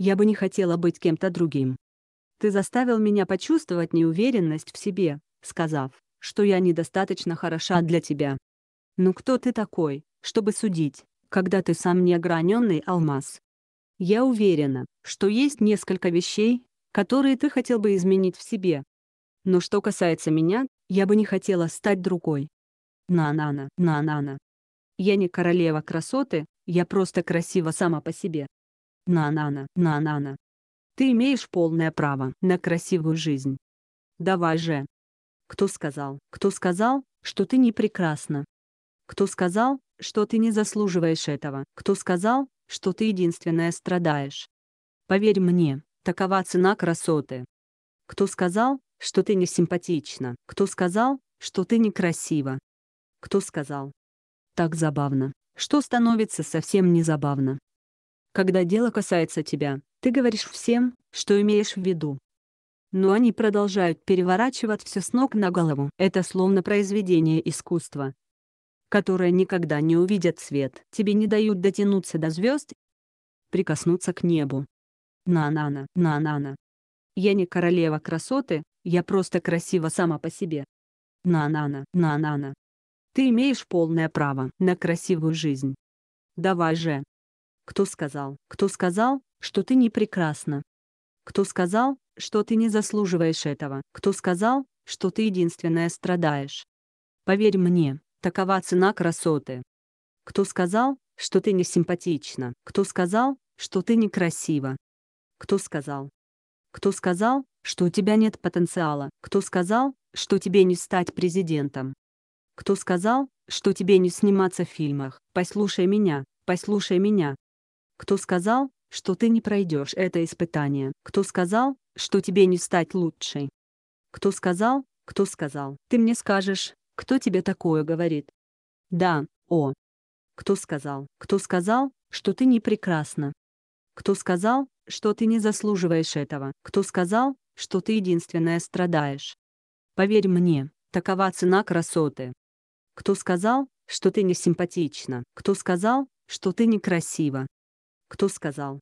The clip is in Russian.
Я бы не хотела быть кем-то другим. Ты заставил меня почувствовать неуверенность в себе, сказав, что я недостаточно хороша для тебя. Ну кто ты такой, чтобы судить, когда ты сам не алмаз? Я уверена, что есть несколько вещей, которые ты хотел бы изменить в себе. Но что касается меня, я бы не хотела стать другой. На-на-на, на-на-на. Я не королева красоты, я просто красива сама по себе. На-на-на, на-на-на. Ты имеешь полное право на красивую жизнь. Давай же. Кто сказал, кто сказал, что ты не прекрасна? Кто сказал, что ты не заслуживаешь этого? Кто сказал, что ты единственная страдаешь? Поверь мне, такова цена красоты. Кто сказал, что ты не симпатична? Кто сказал, что ты некрасива? Кто сказал? Так забавно, что становится совсем не забавно? Когда дело касается тебя, ты говоришь всем, что имеешь в виду. Но они продолжают переворачивать все с ног на голову. Это словно произведение искусства, которое никогда не увидят свет. Тебе не дают дотянуться до звезд, прикоснуться к небу. На-на-на, на-на-на. Я не королева красоты, я просто красива сама по себе. На-на-на, на-на-на. Ты имеешь полное право на красивую жизнь. Давай же, кто сказал? Кто сказал, что ты не прекрасна? Кто сказал, что ты не заслуживаешь этого? Кто сказал, что ты единственная страдаешь? Поверь мне, такова цена красоты. Кто сказал, что ты не симпатична? Кто сказал, что ты некрасива? Кто сказал? Кто сказал, что у тебя нет потенциала? Кто сказал, что тебе не стать президентом? Кто сказал, что тебе не сниматься в фильмах? Послушай меня, послушай меня, кто сказал, что ты не пройдешь это испытание? Кто сказал, что тебе не стать лучшей? Кто сказал, кто сказал? Ты мне скажешь, кто тебе такое говорит? Да, о. Кто сказал, кто сказал, что ты не прекрасна? Кто сказал, что ты не заслуживаешь этого? Кто сказал, что ты единственная страдаешь? Поверь мне, такова цена красоты. Кто сказал, что ты не симпатична? Кто сказал, что ты некрасива? Кто сказал?